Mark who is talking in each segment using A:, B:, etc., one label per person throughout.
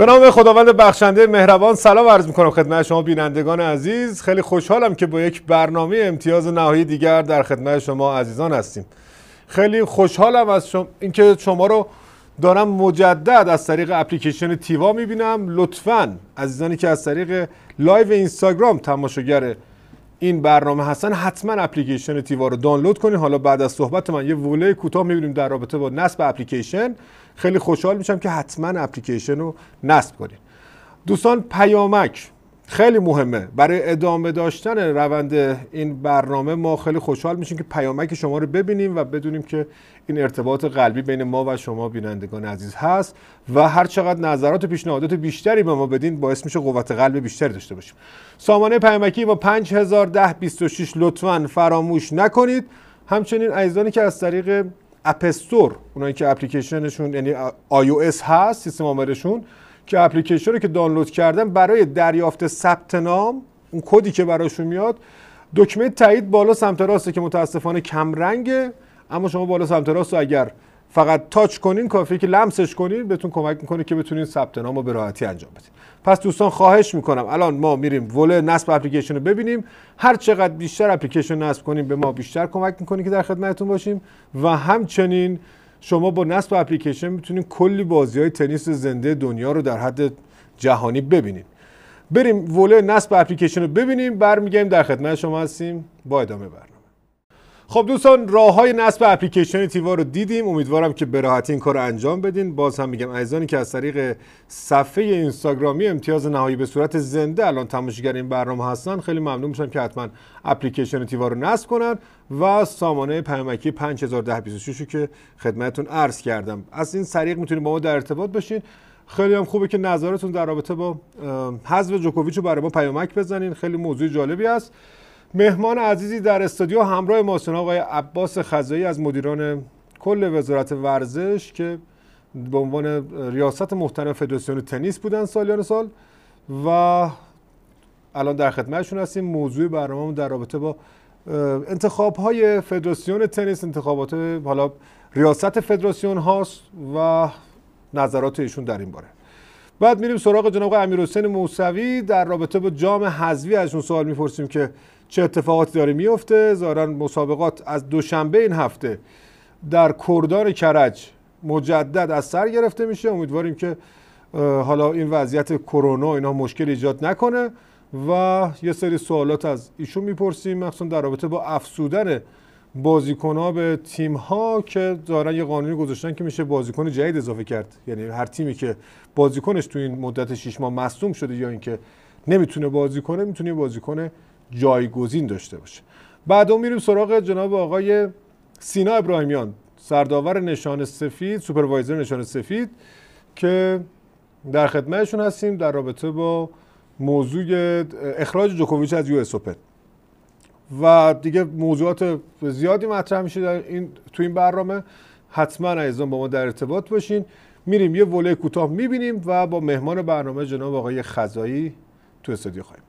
A: به نام خداوند بخشنده مهربان سلام عرض کنم خدمت شما بینندگان عزیز خیلی خوشحالم که با یک برنامه امتیاز نهایی دیگر در خدمت شما عزیزان هستیم خیلی خوشحالم از شما اینکه شما رو دارم مجدد از طریق اپلیکیشن تیوا میبینم لطفا عزیزانی که از طریق لایو اینستاگرام تماشاگر این برنامه هستن حتما اپلیکیشن تیوا رو دانلود کنید حالا بعد از صحبت من یه وله کوتاه میبینیم در رابطه با نصب اپلیکیشن خیلی خوشحال میشم که حتما اپلیکیشن رو نصب کنید دوستان پیامک خیلی مهمه برای ادامه داشتن روند این برنامه ما خیلی خوشحال میشیم که پیامک شما رو ببینیم و بدونیم که این ارتباط قلبی بین ما و شما بینندگان عزیز هست و هر چقدر نظرات و پیشنهادات بیشتری به ما بدین باعث میشه قوت قلب بیشتری داشته باشیم سامانه پیامکی با 5010 26 لطفا فراموش نکنید همچنین عزیزانی که از طریق اپستور اونایی که اپلیکیشنشون یعنی آی او هست سیستم عاملشون که اپلیکیشن رو که دانلود کردن برای دریافت ثبت نام اون کدی که براشون میاد دکمه تایید بالا سمت راسته که متاسفانه کم رنگه اما شما بالا سمت راست اگر فقط تاچ کنین کافیه که لمسش کنین بهتون کمک میکنه که بتونین ثبت نام رو به راحتی انجام بدین پس دوستان خواهش میکنم الان ما میریم وله نصب اپلیکیشن رو ببینیم هر چقدر بیشتر اپلیکیشن نصب کنیم به ما بیشتر کمک میکنه که در خدمتتون باشیم و همچنین شما با نصب اپلیکیشن میتونید کلی بازی های تنیس زنده دنیا رو در حد جهانی ببینیم بریم وله نصب اپلیکیشن رو ببینیم برمیگردیم در خدمت شما هستیم با ادامه بر خب دوستان راه های نصب اپلیکیشن تیوا رو دیدیم امیدوارم که به این کار رو انجام بدین باز هم میگم عزیزانی که از طریق صفحه اینستاگرامی امتیاز نهایی به صورت زنده الان تماشاگر این برنامه هستن خیلی ممنون میشم که حتما اپلیکیشن تیوا رو نصب کنن و سامانه پیامکی رو که خدمتتون عرض کردم از این طریق میتونید با ما در ارتباط باشین خیلی هم خوبه که نظرتون در رابطه با حذف جوکوویچ رو برای ما پیامک بزنین خیلی موضوع جالبی است مهمان عزیزی در استودیو همراه ماستون آقای عباس خزایی از مدیران کل وزارت ورزش که به عنوان ریاست محترم فدراسیون تنیس بودن سالیان سال و الان در خدمتشون هستیم موضوع برنامه در رابطه با انتخاب های فدراسیون تنیس انتخابات حالا ریاست فدراسیون هاست و نظرات ایشون در این باره بعد میریم سراغ جناب امیر امیرحسین موسوی در رابطه با جام حذفی ازشون سوال میپرسیم که چه اتفاقاتی داره میفته ظاهرا مسابقات از دوشنبه این هفته در کردان کرج مجدد از سر گرفته میشه امیدواریم که حالا این وضعیت کرونا اینا مشکل ایجاد نکنه و یه سری سوالات از ایشون میپرسیم مخصوصا در رابطه با افسودن بازیکن ها به تیم ها که دارن یه قانونی گذاشتن که میشه بازیکن جدید اضافه کرد یعنی هر تیمی که بازیکنش تو این مدت 6 ماه مصدوم شده یا اینکه نمیتونه بازی کنه میتونه بازیکن جایگزین داشته باشه بعد اون میریم سراغ جناب آقای سینا ابراهیمیان سرداور نشان سفید سوپروایزر نشان سفید که در خدمتشون هستیم در رابطه با موضوع اخراج جوکوویچ از یو اس اوپن و دیگه موضوعات زیادی مطرح میشه در این تو این برنامه حتما عزیزان با ما در ارتباط باشین میریم یه وله کوتاه میبینیم و با مهمان برنامه جناب آقای خزایی تو استودیو خواهیم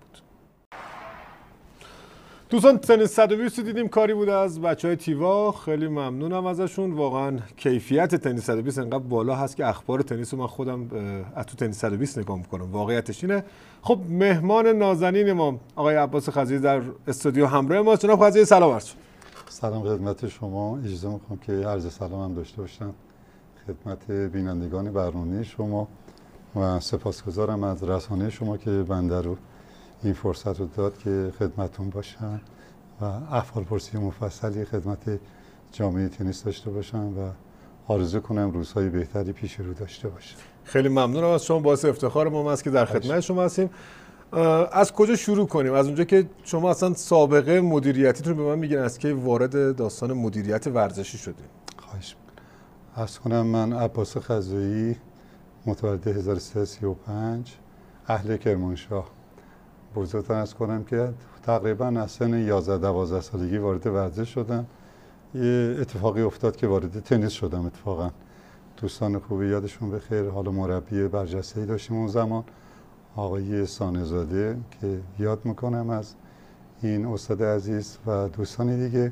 A: دوستان سن 120 دیدیم کاری بود از بچه های تیوا خیلی ممنونم ازشون واقعا کیفیت تنیس 120 انقدر بالا هست که اخبار تنیس رو من خودم از تو تنیس 120 نگاه میکنم واقعیتش اینه خب مهمان نازنین ما آقای عباس خزیز در استودیو همراه ما جناب خزیزی سلام عرض
B: سلام خدمت شما اجازه میخوام که عرض سلام هم داشته باشم خدمت بینندگان برنامه شما و سپاسگزارم از رسانه شما که بنده رو این فرصت رو داد که خدمتون باشم و احوال پرسی مفصلی خدمت جامعه تنیس داشته باشم و آرزو کنم روزهای بهتری پیش رو داشته باشم خیلی ممنونم از شما باعث افتخار ما است که در خدمت شما هستیم
A: از کجا شروع کنیم از اونجا که شما اصلا سابقه رو به من میگن از که وارد داستان مدیریت ورزشی شدیم
B: خواهش از کنم من عباس خزایی متولد 1335 اهل کرمانشاه بزرگتر از کنم که تقریبا از سن 11 12 سالگی وارد ورزش شدم یه اتفاقی افتاد که وارد تنیس شدم اتفاقا دوستان خوبی یادشون بخیر حالا مربی برجسته ای داشتیم اون زمان آقای سانزاده که یاد میکنم از این استاد عزیز و دوستان دیگه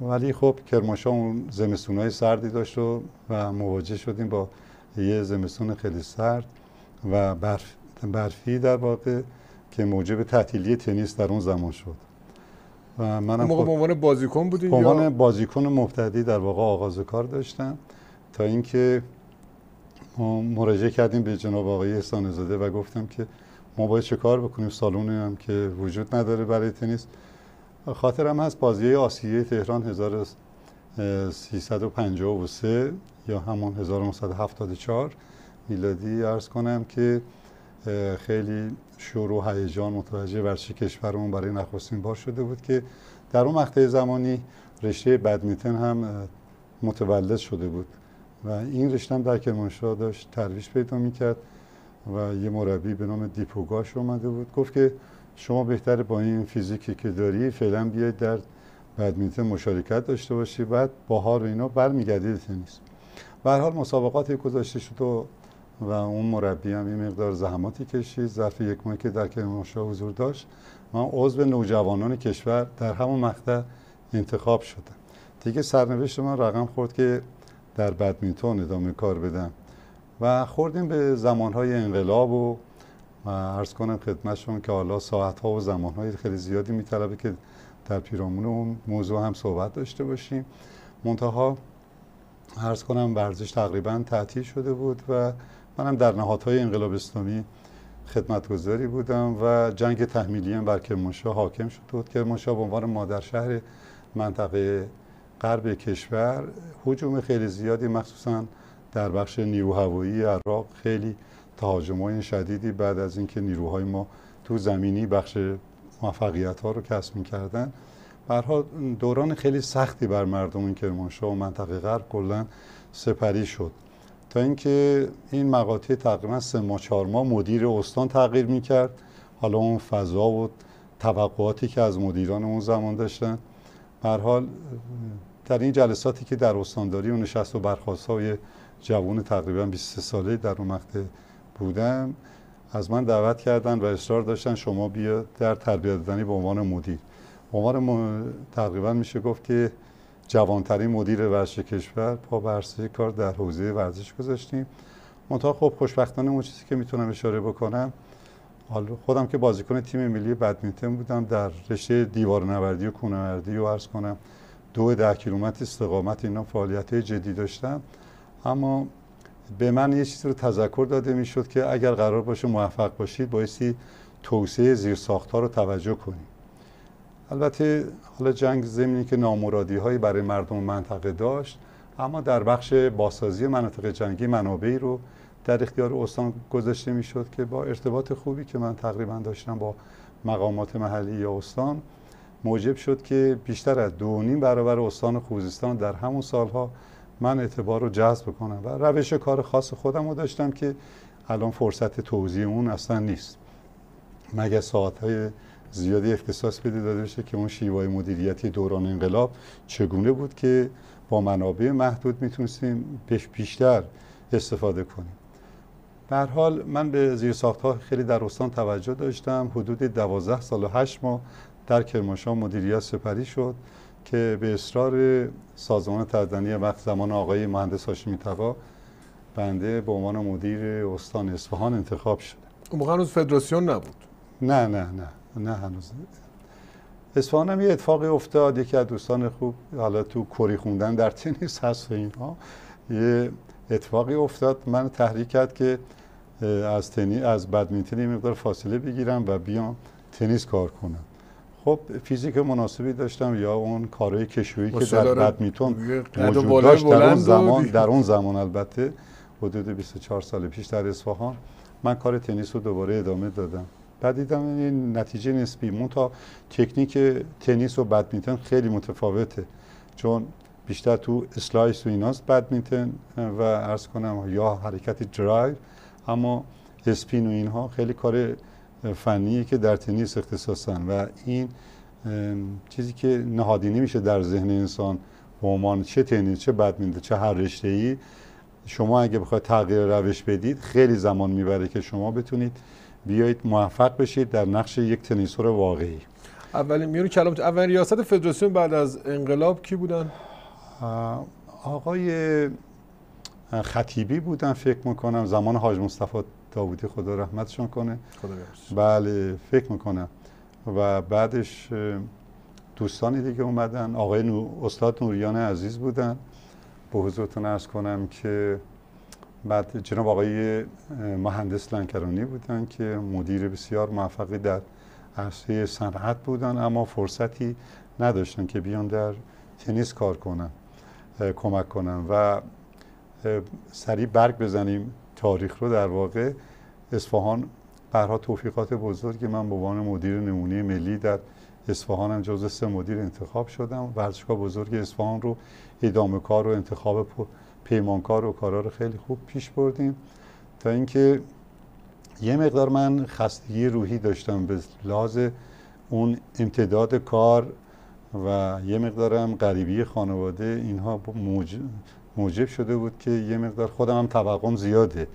B: ولی خب کرماشا اون زمستون های سردی داشت و, و مواجه شدیم با یه زمستون خیلی سرد و برف برفی در واقع که موجب تعطیلی تنیس در اون زمان شد و من خب عنوان
A: بازیکن بودی به عنوان
B: بازیکن مبتدی در واقع آغاز کار داشتم تا اینکه مراجعه کردیم به جناب آقای احسان زاده و گفتم که ما باید چه کار بکنیم سالونی هم که وجود نداره برای تنیس خاطرم هست بازی آسیه تهران 1353 یا همون 1974 میلادی ارز کنم که خیلی شور و هیجان متوجه ورزش کشورمون برای نخستین بار شده بود که در اون مقطع زمانی رشته بدمیتن هم متولد شده بود و این رشته هم در کرمانشاه داشت ترویش پیدا میکرد و یه مربی به نام دیپوگاش اومده بود گفت که شما بهتر با این فیزیکی که داری فعلا بیاید در بدمیتن مشارکت داشته باشی بعد و اینا برمیگردید تنیس به هر حال مسابقات گذاشته شد و و اون مربی هم این مقدار زحماتی کشید ظرف یک ماه که در کرمانشا حضور داشت من عضو نوجوانان کشور در همون مقطع انتخاب شدم دیگه سرنوشت من رقم خورد که در بدمینتون ادامه کار بدم و خوردیم به زمانهای انقلاب و و کنم خدمتشون که حالا ساعت و زمانهای خیلی زیادی میطلبه که در پیرامون اون موضوع هم صحبت داشته باشیم منتها عرض کنم ورزش تقریبا تعطیل شده بود و منم در نهادهای انقلاب اسلامی خدمتگذاری بودم و جنگ تحمیلی هم بر کرمانشاه حاکم شد بود کرمانشاه به عنوان مادر شهر منطقه غرب کشور حجوم خیلی زیادی مخصوصا در بخش نیرو هوایی عراق خیلی های شدیدی بعد از اینکه نیروهای ما تو زمینی بخش موفقیت ها رو کسب کردن. برها دوران خیلی سختی بر مردم این کرمانشاه و منطقه غرب کلا سپری شد اینکه این مقاطع تقریبا سه ماه چهار ماه مدیر استان تغییر میکرد حالا اون فضا و توقعاتی که از مدیران اون زمان داشتن بر حال در این جلساتی که در استانداری و نشست و برخواست های جوان تقریبا 23 ساله در اون مقطع بودم از من دعوت کردن و اصرار داشتن شما بیا در تربیت دادنی به عنوان مدیر عنوان تقریبا میشه گفت که جوانترین مدیر ورزش کشور پا برسه کار در حوزه ورزش گذاشتیم منطقه خب خوشبختانه اون چیزی که میتونم اشاره بکنم حالا خودم که بازیکن تیم ملی بدمینتون بودم در رشته دیوار نوردی و کوهنوردی و عرض کنم دو ده کیلومتر استقامت اینا فعالیت جدی داشتم اما به من یه چیزی رو تذکر داده میشد که اگر قرار باشه موفق باشید بایستی توسعه زیرساختها رو توجه کنید البته حالا جنگ زمینی که نامرادی هایی برای مردم منطقه داشت اما در بخش بازسازی مناطق جنگی منابعی رو در اختیار استان گذاشته میشد که با ارتباط خوبی که من تقریبا داشتم با مقامات محلی یا استان موجب شد که بیشتر از دو نیم برابر استان خوزستان در همون سالها من اعتبار رو جذب کنم و روش کار خاص خودم رو داشتم که الان فرصت توضیح اون اصلا نیست مگه ساعت زیادی اختصاص بده داده که اون شیوه مدیریتی دوران انقلاب چگونه بود که با منابع محدود میتونستیم پیش بیشتر استفاده کنیم به حال من به زیر ها خیلی در استان توجه داشتم حدود 12 سال و 8 ماه در کرمانشاه مدیریت سپری شد که به اصرار سازمان تردنی وقت زمان آقای مهندس هاشمی تبا بنده به عنوان مدیر استان اصفهان انتخاب شده اون موقع فدراسیون نبود نه نه نه نه هنوز اصفهان هم یه اتفاقی افتاد یکی از دوستان خوب حالا تو کری خوندن در تنیس هست و اینها یه اتفاقی افتاد من تحریک کرد که از تنی از بدمینتون یه مقدار فاصله بگیرم و بیام تنیس کار کنم خب فیزیک مناسبی داشتم یا اون کارهای کشویی که در بدمینتون موجود داشت در اون زمان در اون زمان البته حدود 24 سال پیش در اصفهان من کار تنیس رو دوباره ادامه دادم بعد دیدم این نتیجه نسبی تا تکنیک تنیس و بدمینتون خیلی متفاوته چون بیشتر تو اسلایس و ایناست بدمینتون و عرض کنم یا حرکت درایو اما اسپین و اینها خیلی کار فنیه که در تنیس اختصاصن و این چیزی که نهادی میشه در ذهن انسان به عنوان چه تنیس چه بدمینتون چه هر رشته ای شما اگه بخواید تغییر روش بدید خیلی زمان میبره که شما بتونید بیایید موفق بشید در نقش یک تنیسور واقعی
A: اولین میرو کلام اولین ریاست فدراسیون بعد از
B: انقلاب کی بودن آقای خطیبی بودن فکر میکنم زمان حاج مصطفی داودی خدا رحمتشون کنه خدا بله فکر میکنم و بعدش دوستانی دیگه اومدن آقای نو... استاد نوریان عزیز بودن به حضورتون ارز کنم که بعد جناب آقای مهندس لنکرانی بودن که مدیر بسیار موفقی در عرصه صنعت بودن اما فرصتی نداشتن که بیان در تنیس کار کنن کمک کنن و سریع برگ بزنیم تاریخ رو در واقع اصفهان برها توفیقات بزرگ من به عنوان مدیر نمونه ملی در اصفهان هم جز سه مدیر انتخاب شدم ورزشگاه بزرگ اصفهان رو ادامه کار و انتخاب پیمانکار و کارا رو خیلی خوب پیش بردیم تا اینکه یه مقدار من خستگی روحی داشتم به لحاظ اون امتداد کار و یه مقدارم غریبی خانواده اینها موجب شده بود که یه مقدار خودم هم توقم زیاده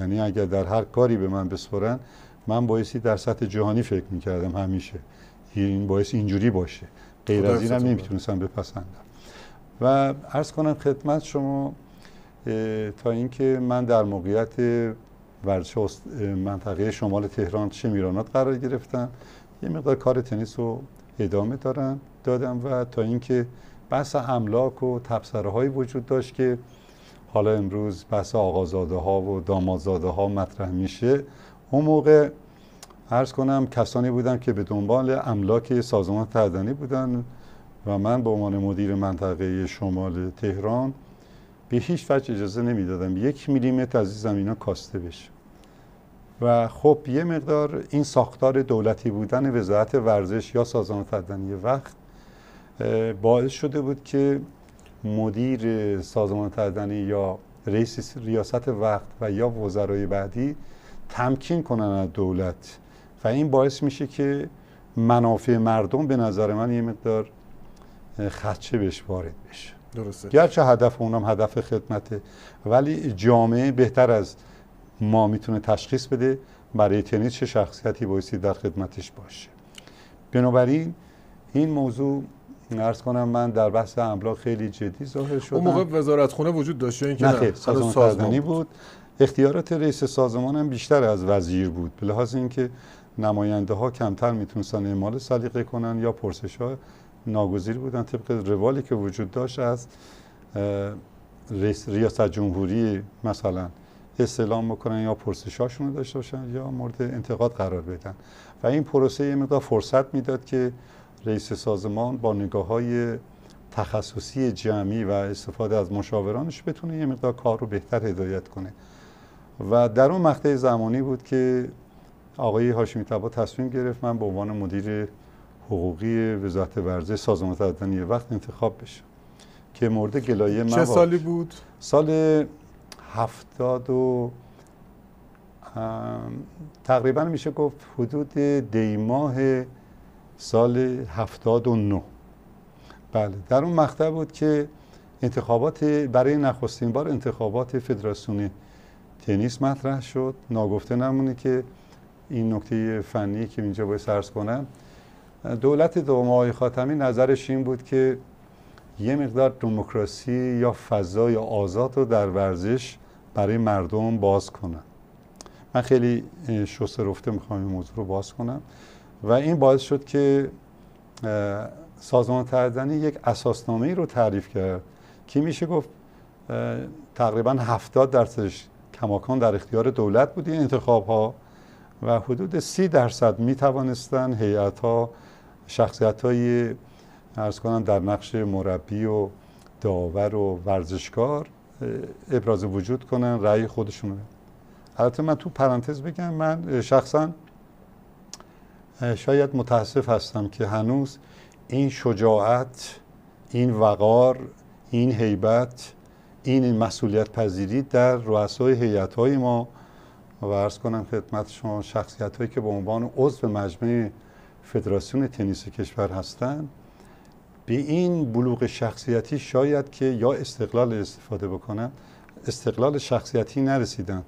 B: یعنی اگر در هر کاری به من بسپرن من بایستی در سطح جهانی فکر میکردم همیشه این باعث اینجوری باشه غیر از اینم نمیتونستم بپسندم و عرض کنم خدمت شما تا اینکه من در موقعیت ورزش منطقه شمال تهران چه میرانات قرار گرفتم یه مقدار کار تنیس رو ادامه دارم دادم و تا اینکه بحث املاک و تبصره وجود داشت که حالا امروز بحث آقازاده ها و دامازاده ها مطرح میشه اون موقع عرض کنم کسانی بودم که به دنبال املاک سازمان تردنی بودن و من به عنوان مدیر منطقه شمال تهران به هیچ وجه اجازه نمیدادم یک میلیمتر از این زمین ها کاسته بشه و خب یه مقدار این ساختار دولتی بودن وزارت ورزش یا سازمان فدنی وقت باعث شده بود که مدیر سازمان فدنی یا رئیس ریاست وقت و یا وزرای بعدی تمکین کنن از دولت و این باعث میشه که منافع مردم به نظر من یه مقدار خدشه بهش وارد بشه درسته گرچه هدف اونم هدف خدمته ولی جامعه بهتر از ما میتونه تشخیص بده برای تنیس چه شخصیتی بایستی در خدمتش باشه بنابراین این موضوع ارز کنم من در بحث املاک خیلی جدی ظاهر شدم اون موقع وزارت خونه وجود داشته اینکه سازمان, بود اختیارات رئیس سازمان هم بیشتر از وزیر بود به لحاظ اینکه نماینده ها کمتر میتونستن اعمال سلیقه کنن یا پرسش ها ناگزیر بودن طبق روالی که وجود داشت از ریاست جمهوری مثلا استعلام بکنن یا پرسشاشون رو داشته باشن یا مورد انتقاد قرار بدن و این پروسه یه مقدار فرصت میداد که رئیس سازمان با نگاه های تخصصی جمعی و استفاده از مشاورانش بتونه یه مقدار کار رو بهتر هدایت کنه و در اون مقطع زمانی بود که آقای هاشمی تبا تصمیم گرفت من به عنوان مدیر حقوقی وزارت ورزش سازمان یه وقت انتخاب بشه که مورد گلایه من چه سالی بود؟ سال هفتاد و تقریبا میشه گفت حدود دیماه سال هفتاد و نو بله در اون مقطع بود که انتخابات برای نخستین بار انتخابات فدراسیون تنیس مطرح شد ناگفته نمونه که این نکته فنی که اینجا باید سرس کنم دولت آقای خاتمی نظرش این بود که یه مقدار دموکراسی یا فضای آزاد رو در ورزش برای مردم باز کنن من خیلی شسته رفته میخوام این موضوع رو باز کنم و این باعث شد که سازمان تردنی یک اساسنامه ای رو تعریف کرد که میشه گفت تقریبا هفتاد درصدش کماکان در اختیار دولت بود این انتخاب ها و حدود سی درصد می توانستن هیئت ها شخصیت های ارز کنم در نقش مربی و داور و ورزشکار ابراز وجود کنن رأی خودشونه البته من تو پرانتز بگم من شخصا شاید متاسف هستم که هنوز این شجاعت این وقار این هیبت این مسئولیت پذیری در رؤسای هیئت های ما و ارز کنم خدمت شما شخصیت هایی که به عنوان عضو مجموعه فدراسیون تنیس کشور هستن به این بلوغ شخصیتی شاید که یا استقلال استفاده بکنن استقلال شخصیتی نرسیدن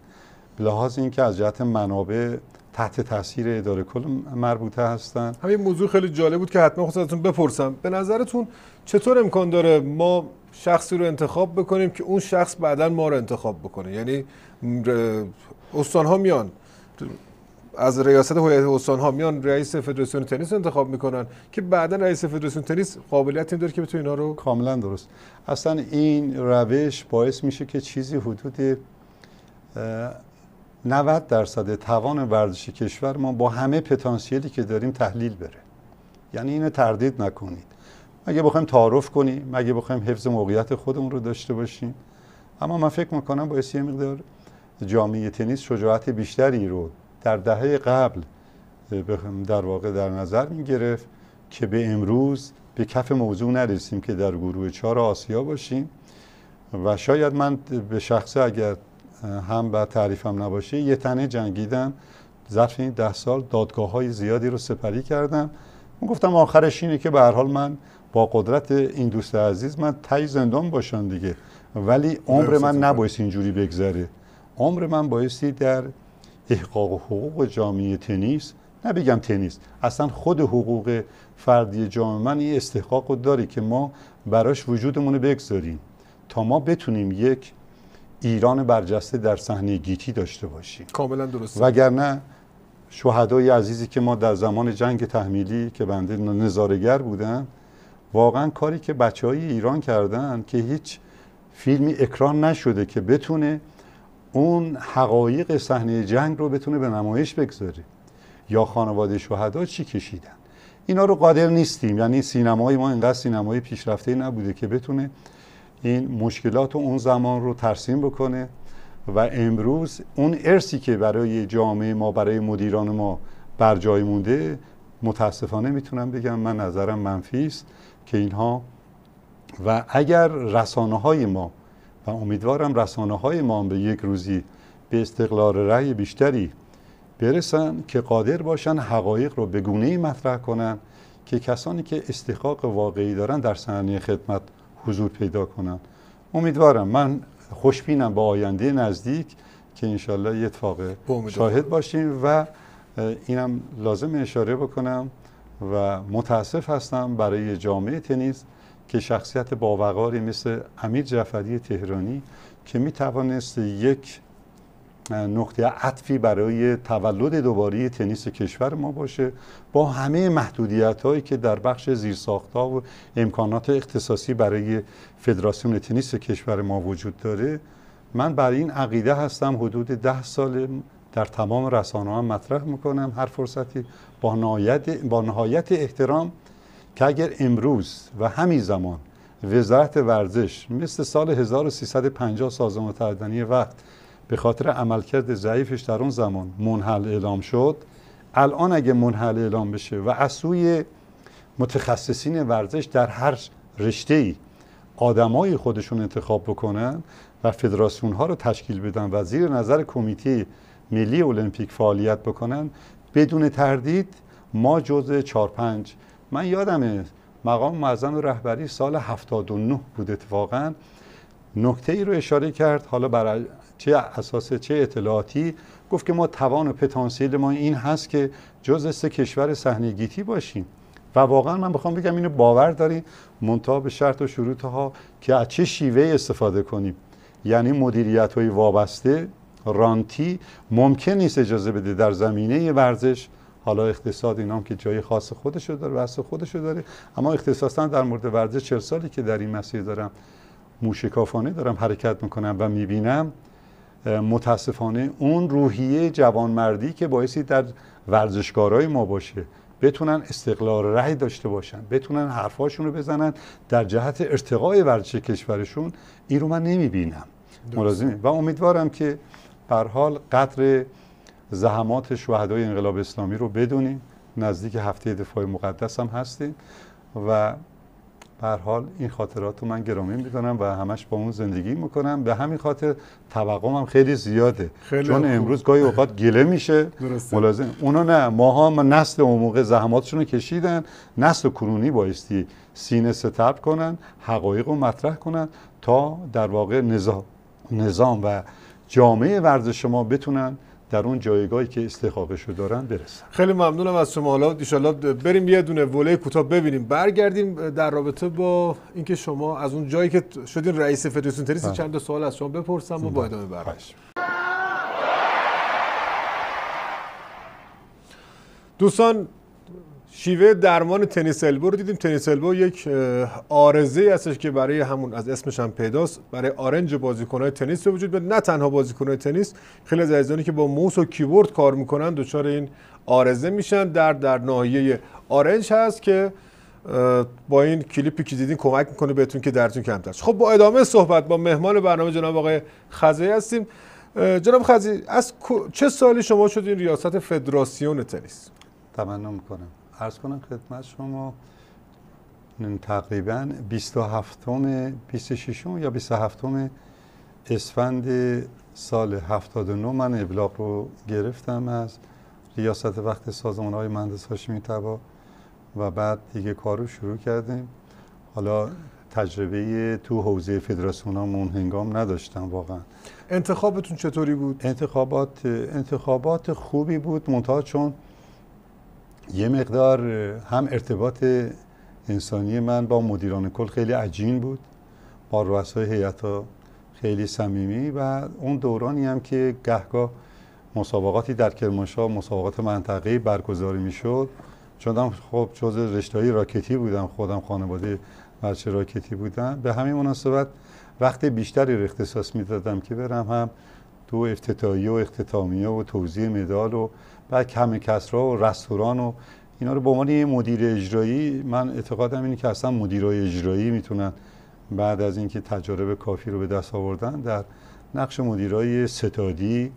B: به لحاظ اینکه از جهت منابع تحت تاثیر اداره کل مربوطه هستن همین موضوع خیلی جالب بود که حتما خواستم بپرسم به نظرتون چطور
A: امکان داره ما شخصی رو انتخاب بکنیم که اون شخص بعدا ما رو انتخاب بکنه یعنی استان ها میان از ریاست هیئت استان ها میان رئیس فدراسیون تنیس انتخاب میکنن که بعدا رئیس فدراسیون تنیس قابلیت این داره که بتونه اینا رو
B: کاملا درست اصلا این روش باعث میشه که چیزی حدود 90 درصد توان ورزشی کشور ما با همه پتانسیلی که داریم تحلیل بره یعنی اینو تردید نکنید مگه بخوایم تعارف کنیم مگه بخوایم حفظ موقعیت خودمون رو داشته باشیم اما من فکر میکنم باعث یه مقدار جامعه تنیس شجاعت بیشتری رو در دهه قبل در واقع در نظر می گرفت که به امروز به کف موضوع نرسیم که در گروه چهار آسیا باشیم و شاید من به شخص اگر هم به تعریفم نباشه یه تنه جنگیدم ظرف این ده سال دادگاه های زیادی رو سپری کردم من گفتم آخرش اینه که به هر حال من با قدرت این دوست عزیز من تای زندان باشم دیگه ولی عمر من نبایست اینجوری بگذره عمر من بایستی در احقاق حقوق جامعه تنیس نه بگم تنیس اصلا خود حقوق فردی جامعه من این استحقاق داره که ما براش وجودمون رو بگذاریم تا ما بتونیم یک ایران برجسته در صحنه گیتی داشته باشیم کاملا درسته وگرنه شهدای عزیزی که ما در زمان جنگ تحمیلی که بنده نظارگر بودن واقعا کاری که بچه های ایران کردن که هیچ فیلمی اکران نشده که بتونه اون حقایق صحنه جنگ رو بتونه به نمایش بگذاره یا خانواده شهدا چی کشیدن اینا رو قادر نیستیم یعنی سینمای ما اینقدر سینمای پیشرفته نبوده که بتونه این مشکلات و اون زمان رو ترسیم بکنه و امروز اون ارسی که برای جامعه ما برای مدیران ما بر جای مونده متاسفانه میتونم بگم من نظرم منفی است که اینها و اگر رسانه های ما و امیدوارم رسانه های ما به یک روزی به استقلال رأی بیشتری برسن که قادر باشن حقایق رو به گونه‌ای مطرح کنن که کسانی که استحقاق واقعی دارن در صحنه خدمت حضور پیدا کنن امیدوارم من خوشبینم به آینده نزدیک که انشالله یه اتفاق شاهد باشیم و اینم لازم اشاره بکنم و متاسف هستم برای جامعه تنیس که شخصیت باوقاری مثل امیر جعفری تهرانی که می یک نقطه عطفی برای تولد دوباره تنیس کشور ما باشه با همه محدودیت هایی که در بخش زیرساخت ها و امکانات اختصاصی برای فدراسیون تنیس کشور ما وجود داره من برای این عقیده هستم حدود ده سال در تمام رسانه ها مطرح میکنم هر فرصتی با, با نهایت احترام که اگر امروز و همین زمان وزارت ورزش مثل سال 1350 سازمان تردنی وقت به خاطر عملکرد ضعیفش در اون زمان منحل اعلام شد الان اگه منحل اعلام بشه و اسوی متخصصین ورزش در هر رشته ای آدمای خودشون انتخاب بکنن و فدراسیون ها رو تشکیل بدن و زیر نظر کمیته ملی المپیک فعالیت بکنن بدون تردید ما جزء 4 5 من یادمه مقام معظم رهبری سال 79 بود اتفاقا نکته ای رو اشاره کرد حالا بر چه اساس چه اطلاعاتی گفت که ما توان و پتانسیل ما این هست که جز سه کشور صحنه باشیم و واقعا من بخوام بگم اینو باور داریم منتها به شرط و شروط ها که از چه شیوه استفاده کنیم یعنی مدیریت های وابسته رانتی ممکن نیست اجازه بده در زمینه ورزش حالا اقتصاد اینام که جای خاص خودشو داره خودش خودشو داره اما اختصاصا در مورد ورزش 40 سالی که در این مسیر دارم موشکافانه دارم حرکت میکنم و میبینم متاسفانه اون روحیه جوانمردی که باعثی در ورزشکارای ما باشه بتونن استقلال رأی داشته باشن بتونن حرفاشون رو بزنن در جهت ارتقای ورزش کشورشون این رو من نمیبینم و امیدوارم که به حال قدر زحمات شهدای انقلاب اسلامی رو بدونیم نزدیک هفته دفاع مقدس هم هستیم و به حال این خاطرات رو من گرامی میکنم و همش با اون زندگی میکنم به همین خاطر توقعم هم خیلی زیاده خیلی چون امروز گاهی اوقات گله میشه درسته. ملازم اونا نه ماها نسل اون موقع زحماتشون رو کشیدن نسل کرونی بایستی سینه ستب کنن حقایق رو مطرح کنن تا در واقع نظام, نظام و جامعه ورزش ما بتونن در اون جایگاهی که استحقاقشو رو دارن برسن
A: خیلی ممنونم از شما حالا ان بریم یه دونه وله کوتاه ببینیم برگردیم در رابطه با اینکه شما از اون جایی که شدین رئیس فدراسیون تنیس چند تا سوال از شما بپرسم و با بله. ادامه دوستان شیوه درمان تنیس البو رو دیدیم تنیس البو یک آرزه هستش که برای همون از اسمش هم پیداست برای آرنج بازیکن‌های تنیس به وجود به نه تنها بازیکن‌های تنیس خیلی از عزیزانی که با موس و کیبورد کار میکنن دچار این آرزه میشن در در ناحیه آرنج هست که با این کلیپی که دیدین کمک میکنه بهتون که درتون کمتر خب با ادامه صحبت با مهمان برنامه جناب آقای خزی هستیم جناب
B: خزی از چه سالی شما شدین ریاست فدراسیون تنیس تمنا میکنم ارز کنم خدمت شما تقریبا 27 26 یا 27 اسفند سال 79 من ابلاغ رو گرفتم از ریاست وقت سازمان های مندس هاشمی تبا و بعد دیگه کار شروع کردیم حالا تجربه تو حوزه فدراسیون ها هنگام نداشتم واقعا انتخابتون چطوری بود؟ انتخابات انتخابات خوبی بود منطقه چون یه مقدار هم ارتباط انسانی من با مدیران کل خیلی عجین بود با رؤسای هیئت خیلی صمیمی و اون دورانی هم که گهگاه مسابقاتی در کرمانشاه مسابقات منطقه‌ای برگزاری میشد چون خب جز رشته‌ای راکتی بودم خودم خانواده بچه راکتی بودم به همین مناسبت وقت بیشتری رو اختصاص میدادم که برم هم تو افتتاحیه و اختتامیه و توضیح مدال و بعد کم کسرا و رستوران و اینا رو به عنوان مدیر اجرایی من اعتقادم اینه که اصلا مدیرای اجرایی میتونن بعد از اینکه تجارب کافی رو به دست آوردن در نقش مدیرای ستادی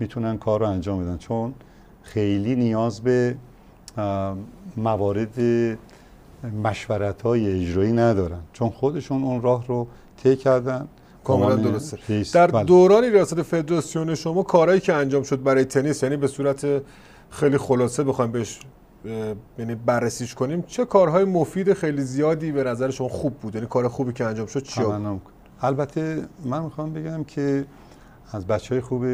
B: میتونن کار رو انجام بدن چون خیلی نیاز به موارد مشورت های اجرایی ندارن چون خودشون اون راه رو طی کردن کاملا درسته در بله. دوران ریاست فدراسیون
A: شما کارهایی که انجام شد برای تنیس یعنی به صورت خیلی خلاصه بخوایم بهش یعنی بررسیش کنیم چه کارهای مفید خیلی زیادی به نظر شما خوب بود یعنی کار خوبی
B: که انجام شد چیا البته من میخوام بگم که از بچه های خوب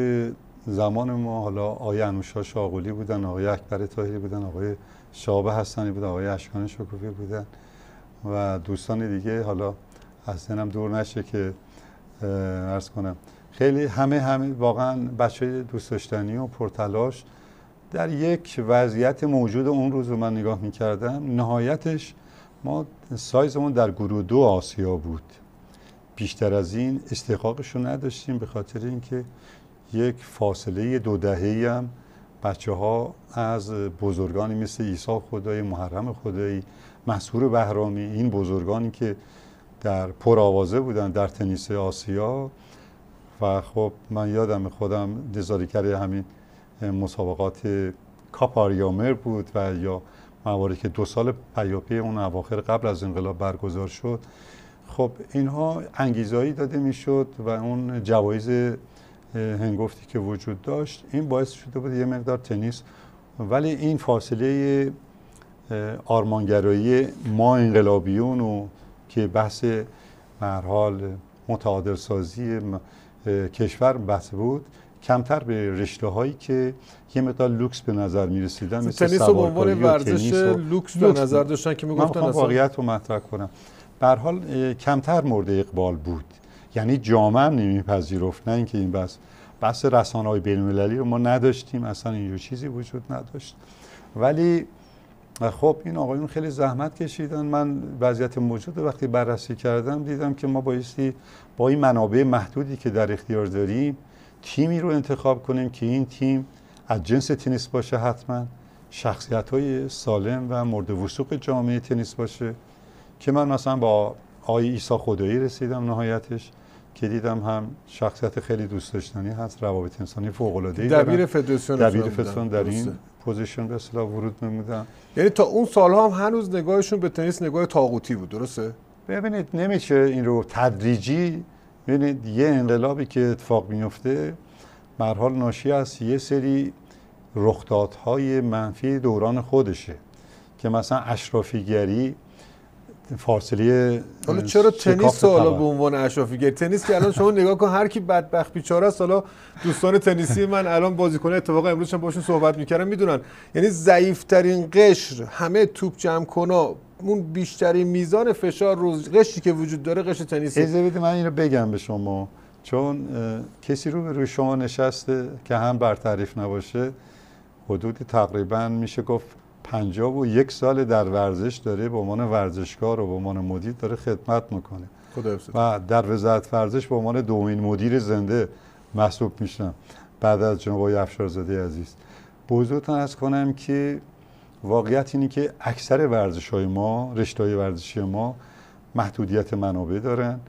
B: زمان ما حالا آقای انوشا شاغولی بودن آقای اکبر تاهیری بودن آقای شابه حسنی بودن آقای اشکان شکوفی بودن و دوستان دیگه حالا از دور نشه که ارز کنم خیلی همه همه واقعا بچه دوست داشتنی و پرتلاش در یک وضعیت موجود اون روز رو من نگاه میکردم نهایتش ما سایزمون در گروه دو آسیا بود بیشتر از این استحقاقش رو نداشتیم به خاطر اینکه یک فاصله دو دهه هم بچه ها از بزرگانی مثل عیسی خدای محرم خدایی مسعود بهرامی این بزرگانی که در پرآوازه بودن در تنیس آسیا و خب من یادم خودم نظارهگر همین مسابقات کاپاریامر بود و یا مواردی که دو سال پیاپی اون اواخر قبل از انقلاب برگزار شد خب اینها انگیزایی داده میشد و اون جوایز هنگفتی که وجود داشت این باعث شده بود یه مقدار تنیس ولی این فاصله آرمانگرایی ما انقلابیون و که بحث حال متعادل سازی کشور بحث بود کمتر به رشته هایی که یه مقدار لوکس به نظر می رسیدن مثل تنیس و عنوان ورزش لوکس به نظر داشتن که می گفتن من واقعیت رو مطرح کنم به حال کمتر مورد اقبال بود یعنی جامعه هم نمیپذیرفت نه اینکه این بس بحث رسانه های بین رو ما نداشتیم اصلا اینجور چیزی وجود نداشت ولی خب این آقایون خیلی زحمت کشیدن من وضعیت موجود وقتی بررسی کردم دیدم که ما بایستی با این منابع محدودی که در اختیار داریم تیمی رو انتخاب کنیم که این تیم از جنس تنیس باشه حتما شخصیت های سالم و مورد وسوق جامعه تنیس باشه که من مثلا با آقای ایسا خدایی رسیدم نهایتش که دیدم هم شخصیت خیلی دوست داشتنی هست روابط انسانی فوق العاده ای دبیر فدراسیون دبیر فدراسیون در این پوزیشن به اصطلاح ورود نمودن یعنی تا اون سالها هم هنوز نگاهشون به تنیس نگاه طاغوتی بود درسته ببینید نمیشه این رو تدریجی ببینید یه انقلابی که اتفاق میفته مرحال ناشی از یه سری رخدادهای منفی دوران خودشه که مثلا اشرافیگری فاصله حالا چرا تنیس حالا به
A: عنوان اشرافی تنیس که الان شما نگاه کن هر کی بدبخت بیچاره است حالا دوستان تنیسی من الان بازیکن اتفاق امروز هم باشون صحبت میکردم میدونن یعنی ضعیف ترین قشر همه توپ جمع کنا اون بیشترین میزان فشار روز قشری که وجود داره قشر تنیسی اجازه
B: بدید من اینو بگم به شما چون کسی رو به روی شما نشسته که هم بر تعریف نباشه حدودی تقریبا میشه گفت پنجاب و یک سال در ورزش داره به عنوان ورزشکار و به عنوان مدیر داره خدمت میکنه و در وزارت ورزش به عنوان دومین مدیر زنده محسوب میشنم بعد از جناب آقای افشارزاده عزیز به از کنم که واقعیت اینه که اکثر ورزش های ما رشته های ورزشی ما محدودیت منابع دارن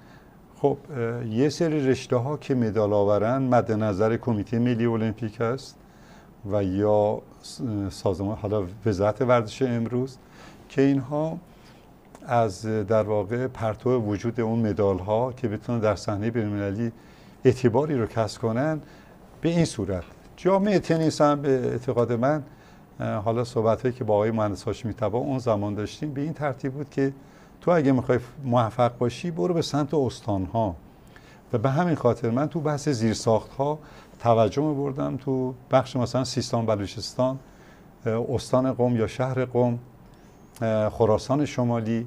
B: خب یه سری رشته ها که مدال آورن مد نظر کمیته ملی المپیک است و یا سازمان حالا وزارت ورزش امروز که اینها از در واقع پرتو وجود اون مدال ها که بتونن در صحنه بین‌المللی اعتباری رو کسب کنن به این صورت جامعه تنیس هم به اعتقاد من حالا صحبت هایی که با آقای مهندس هاشمی تبا اون زمان داشتیم به این ترتیب بود که تو اگه میخوای موفق باشی برو به سمت استان ها و به همین خاطر من تو بحث زیرساخت ها توجه می بردم تو بخش مثلا سیستان بلوچستان استان قوم یا شهر قوم خراسان شمالی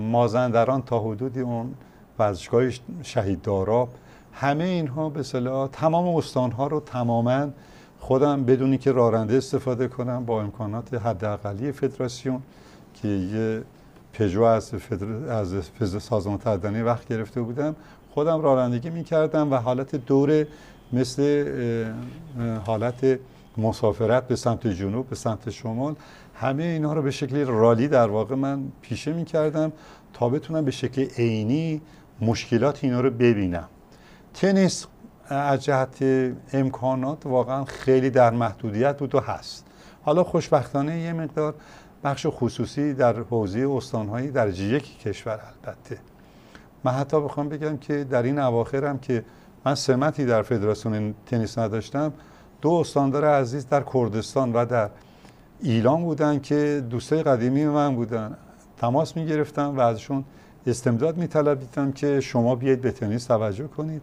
B: مازندران تا حدودی اون ورزشگاه شهید داراب همه اینها به صلاح تمام استانها رو تماما خودم بدونی که رارنده استفاده کنم با امکانات حداقلی فدراسیون که یه پژو از, فدر... از سازمان تدنی وقت گرفته بودم خودم رانندگی میکردم و حالت دور مثل حالت مسافرت به سمت جنوب به سمت شمال همه اینها رو به شکل رالی در واقع من پیشه می کردم تا بتونم به شکل عینی مشکلات اینا رو ببینم تنیس از جهت امکانات واقعا خیلی در محدودیت بود و هست حالا خوشبختانه یه مقدار بخش خصوصی در حوزه استانهایی در یک کشور البته من حتی بخوام بگم که در این اواخر هم که من سمتی در فدراسیون تنیس نداشتم دو استاندار عزیز در کردستان و در ایلان بودن که دوستای قدیمی من بودن تماس می گرفتم و ازشون استمداد می طلبیدم که شما بیاید به تنیس توجه کنید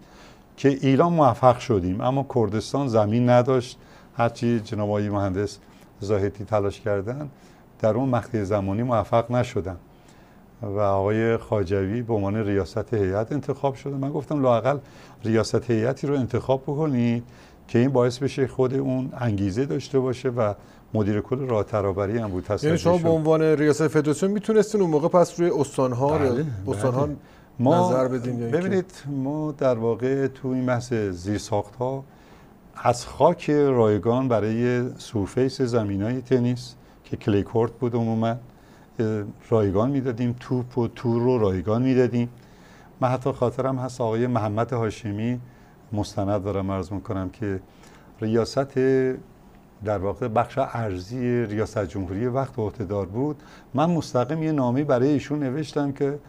B: که ایلان موفق شدیم اما کردستان زمین نداشت هرچی جناب مهندس زاهدی تلاش کردن در اون مقطع زمانی موفق نشدن و آقای خاجوی به عنوان ریاست هیئت انتخاب شده من گفتم لاقل ریاست هیئتی رو انتخاب بکنید که این باعث بشه خود اون انگیزه داشته باشه و مدیر کل راه ترابری هم بود یعنی شما به
A: عنوان ریاست فدراسیون میتونستین اون موقع پس روی استانها رو بله، بله. استانها
B: ما نظر بدین ببینید ما در واقع تو این بحث زیرساخت ها از خاک رایگان برای سورفیس زمین تنیس که کلیکورت بود عموما رایگان میدادیم توپ و تور رو رایگان میدادیم من حتی خاطرم هست آقای محمد هاشمی مستند دارم عرض میکنم که ریاست در واقع بخش ارزی ریاست جمهوری وقت عهدهدار بود من مستقیم یه نامی برای ایشون نوشتم که